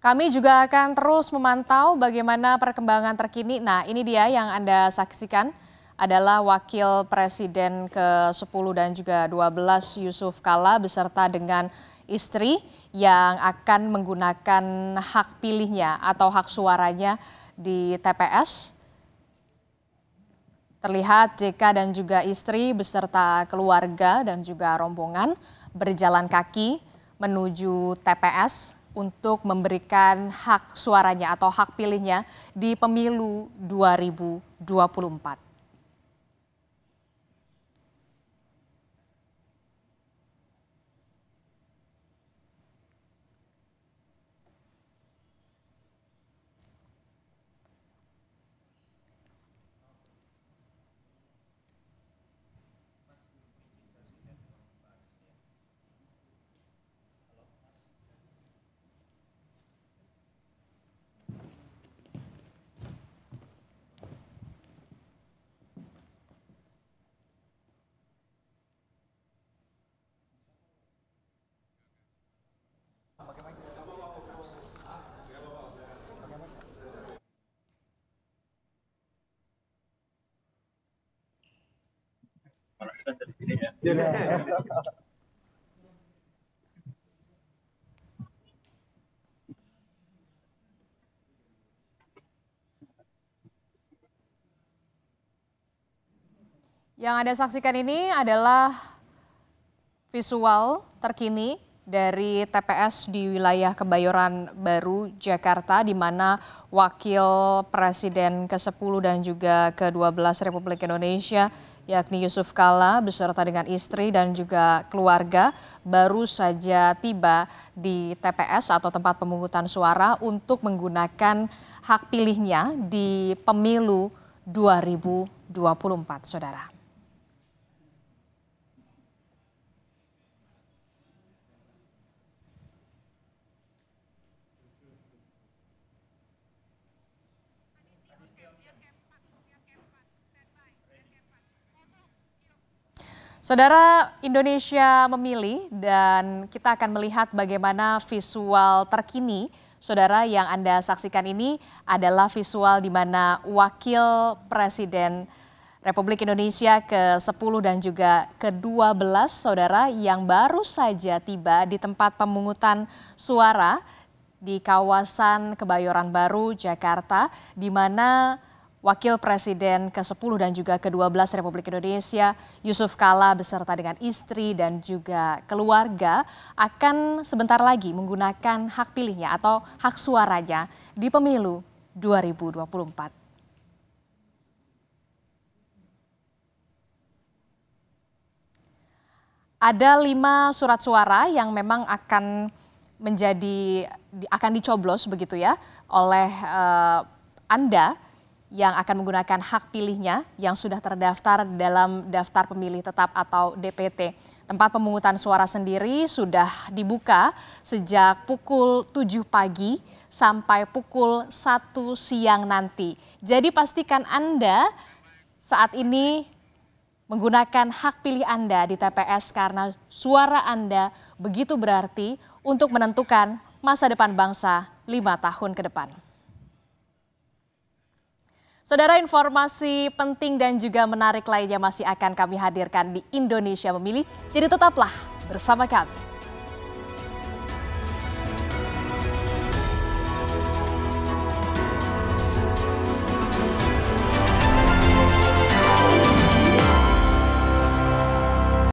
Kami juga akan terus memantau bagaimana perkembangan terkini. Nah, ini dia yang Anda saksikan adalah Wakil Presiden ke-10 dan juga 12 Yusuf Kala beserta dengan istri yang akan menggunakan hak pilihnya atau hak suaranya di TPS. Terlihat JK dan juga istri beserta keluarga dan juga rombongan berjalan kaki menuju TPS untuk memberikan hak suaranya atau hak pilihnya di pemilu 2024. Yang Anda saksikan ini adalah visual terkini dari TPS di wilayah Kebayoran Baru, Jakarta, di mana Wakil Presiden ke-10 dan juga ke-12 Republik Indonesia, yakni Yusuf Kala beserta dengan istri dan juga keluarga baru saja tiba di TPS atau tempat pemungutan suara untuk menggunakan hak pilihnya di pemilu 2024, Saudara. Saudara Indonesia memilih dan kita akan melihat bagaimana visual terkini Saudara yang Anda saksikan ini adalah visual di mana Wakil Presiden Republik Indonesia ke-10 dan juga ke-12 saudara yang baru saja tiba di tempat pemungutan suara di kawasan Kebayoran Baru, Jakarta, di mana Wakil Presiden ke-10 dan juga ke-12 Republik Indonesia, Yusuf Kala beserta dengan istri dan juga keluarga akan sebentar lagi menggunakan hak pilihnya atau hak suaranya di pemilu 2024. Ada lima surat suara yang memang akan menjadi akan dicoblos begitu ya oleh uh, Anda yang akan menggunakan hak pilihnya yang sudah terdaftar dalam daftar pemilih tetap atau DPT. Tempat pemungutan suara sendiri sudah dibuka sejak pukul 7 pagi sampai pukul 1 siang nanti. Jadi pastikan Anda saat ini menggunakan hak pilih Anda di TPS karena suara Anda begitu berarti untuk menentukan masa depan bangsa lima tahun ke depan. Saudara informasi penting dan juga menarik lainnya masih akan kami hadirkan di Indonesia Memilih. Jadi tetaplah bersama kami.